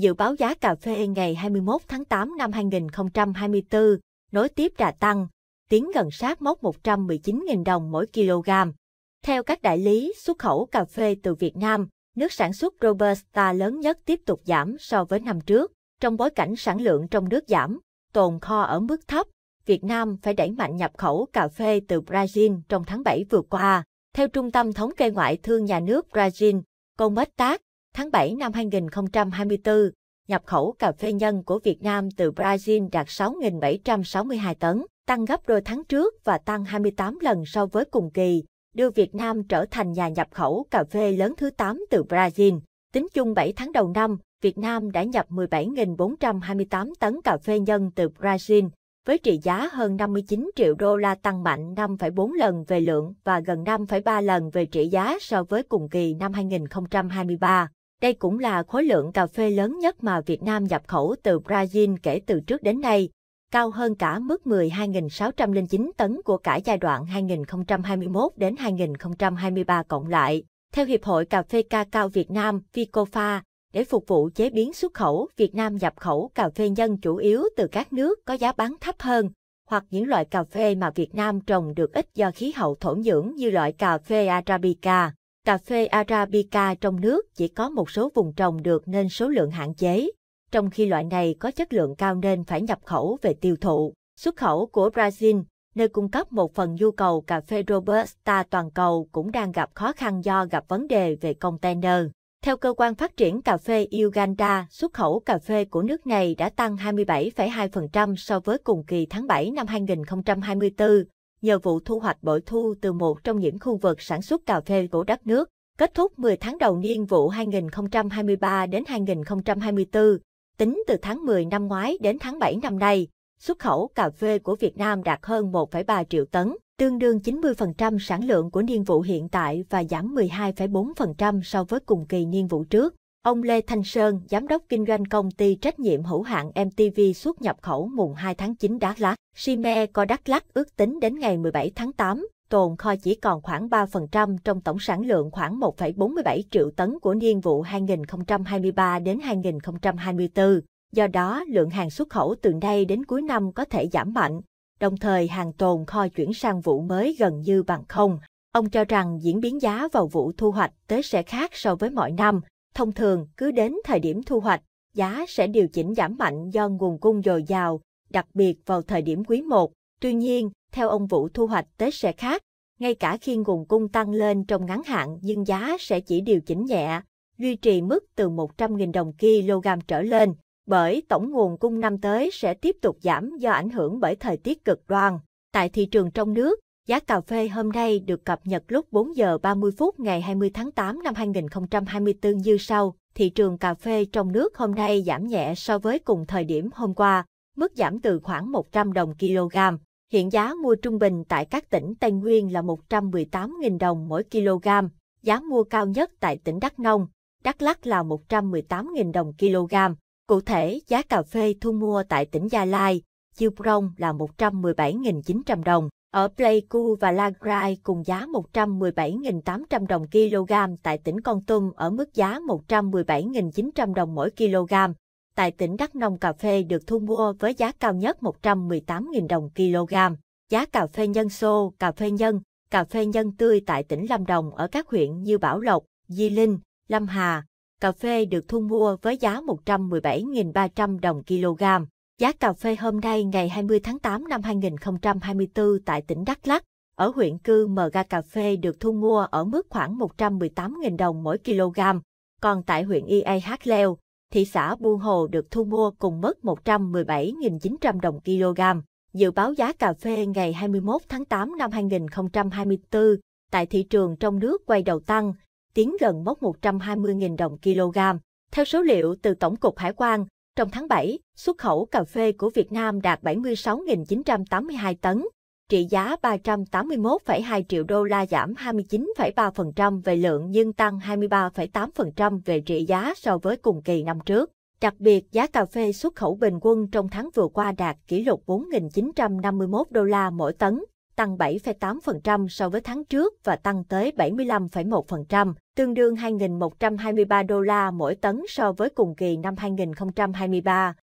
Dự báo giá cà phê ngày 21 tháng 8 năm 2024 nối tiếp đà tăng, tiến gần sát mốc 119.000 đồng mỗi kg. Theo các đại lý xuất khẩu cà phê từ Việt Nam, nước sản xuất Robusta lớn nhất tiếp tục giảm so với năm trước. Trong bối cảnh sản lượng trong nước giảm, tồn kho ở mức thấp, Việt Nam phải đẩy mạnh nhập khẩu cà phê từ Brazil trong tháng 7 vừa qua. Theo Trung tâm Thống kê Ngoại thương Nhà nước Brazil, Công Mết Tác, Tháng 7 năm 2024, nhập khẩu cà phê nhân của Việt Nam từ Brazil đạt 6.762 tấn, tăng gấp đôi tháng trước và tăng 28 lần so với cùng kỳ, đưa Việt Nam trở thành nhà nhập khẩu cà phê lớn thứ 8 từ Brazil. Tính chung 7 tháng đầu năm, Việt Nam đã nhập 17.428 tấn cà phê nhân từ Brazil, với trị giá hơn 59 triệu đô la tăng mạnh 5,4 lần về lượng và gần 5,3 lần về trị giá so với cùng kỳ năm 2023. Đây cũng là khối lượng cà phê lớn nhất mà Việt Nam nhập khẩu từ Brazil kể từ trước đến nay, cao hơn cả mức 12.609 tấn của cả giai đoạn 2021 đến 2023 cộng lại. Theo Hiệp hội Cà phê Ca Cao Việt Nam Vicofa, để phục vụ chế biến xuất khẩu, Việt Nam nhập khẩu cà phê nhân chủ yếu từ các nước có giá bán thấp hơn, hoặc những loại cà phê mà Việt Nam trồng được ít do khí hậu thổ nhưỡng như loại cà phê Arabica. Cà phê Arabica trong nước chỉ có một số vùng trồng được nên số lượng hạn chế, trong khi loại này có chất lượng cao nên phải nhập khẩu về tiêu thụ. Xuất khẩu của Brazil, nơi cung cấp một phần nhu cầu cà phê Robusta toàn cầu cũng đang gặp khó khăn do gặp vấn đề về container. Theo cơ quan phát triển cà phê Uganda, xuất khẩu cà phê của nước này đã tăng 27,2% so với cùng kỳ tháng 7 năm 2024, nhờ vụ thu hoạch bội thu từ một trong những khu vực sản xuất cà phê của đất nước, kết thúc 10 tháng đầu niên vụ 2023 đến 2024. Tính từ tháng 10 năm ngoái đến tháng 7 năm nay, xuất khẩu cà phê của Việt Nam đạt hơn 1,3 triệu tấn, tương đương 90% sản lượng của niên vụ hiện tại và giảm 12,4% so với cùng kỳ niên vụ trước. Ông Lê Thanh Sơn, giám đốc kinh doanh công ty trách nhiệm hữu hạn MTV xuất nhập khẩu mùng 2 tháng 9 Đắk Lắk, Sime Co Đắk Lắk ước tính đến ngày 17 tháng 8, tồn kho chỉ còn khoảng 3% trong tổng sản lượng khoảng 1,47 triệu tấn của niên vụ 2023 đến 2024. Do đó, lượng hàng xuất khẩu từ nay đến cuối năm có thể giảm mạnh, đồng thời hàng tồn kho chuyển sang vụ mới gần như bằng không. Ông cho rằng diễn biến giá vào vụ thu hoạch tới sẽ khác so với mọi năm, Thông thường, cứ đến thời điểm thu hoạch, giá sẽ điều chỉnh giảm mạnh do nguồn cung dồi dào, đặc biệt vào thời điểm quý 1. Tuy nhiên, theo ông Vũ thu hoạch Tết sẽ khác, ngay cả khi nguồn cung tăng lên trong ngắn hạn nhưng giá sẽ chỉ điều chỉnh nhẹ, duy trì mức từ 100.000 đồng kg trở lên, bởi tổng nguồn cung năm tới sẽ tiếp tục giảm do ảnh hưởng bởi thời tiết cực đoan. Tại thị trường trong nước, Giá cà phê hôm nay được cập nhật lúc 4 giờ 30 phút ngày 20 tháng 8 năm 2024 như sau. Thị trường cà phê trong nước hôm nay giảm nhẹ so với cùng thời điểm hôm qua, mức giảm từ khoảng 100 đồng kg. Hiện giá mua trung bình tại các tỉnh Tây Nguyên là 118.000 đồng mỗi kg, giá mua cao nhất tại tỉnh Đắk Nông, Đắk Lắk là 118.000 đồng kg. Cụ thể, giá cà phê thu mua tại tỉnh Gia Lai, Chiêu Prong là 117.900 đồng. Ở Pleiku và Lagrai cùng giá 117.800 đồng kg tại tỉnh Con Tum ở mức giá 117.900 đồng mỗi kg. Tại tỉnh Đắk Nông cà phê được thu mua với giá cao nhất 118.000 đồng kg. Giá cà phê nhân xô, cà phê nhân, cà phê nhân tươi tại tỉnh Lâm Đồng ở các huyện như Bảo Lộc, Di Linh, Lâm Hà. Cà phê được thu mua với giá 117.300 đồng kg. Giá cà phê hôm nay ngày 20 tháng 8 năm 2024 tại tỉnh Đắk Lắk, ở huyện Cư Mờ Ga cà phê được thu mua ở mức khoảng 118.000 đồng mỗi kg, còn tại huyện IAH Leo, thị xã Buôn Hồ được thu mua cùng mức 117.900 đồng kg. Dự báo giá cà phê ngày 21 tháng 8 năm 2024 tại thị trường trong nước quay đầu tăng, tiến gần mốc 120.000 đồng kg. Theo số liệu từ Tổng cục Hải quan, trong tháng 7, xuất khẩu cà phê của Việt Nam đạt 76.982 tấn, trị giá 381,2 triệu đô la giảm 29,3% về lượng nhưng tăng 23,8% về trị giá so với cùng kỳ năm trước. Đặc biệt, giá cà phê xuất khẩu bình quân trong tháng vừa qua đạt kỷ lục 4.951 đô la mỗi tấn, tăng 7,8% so với tháng trước và tăng tới 75,1%, tương đương 2.123 đô la mỗi tấn so với cùng kỳ năm 2023.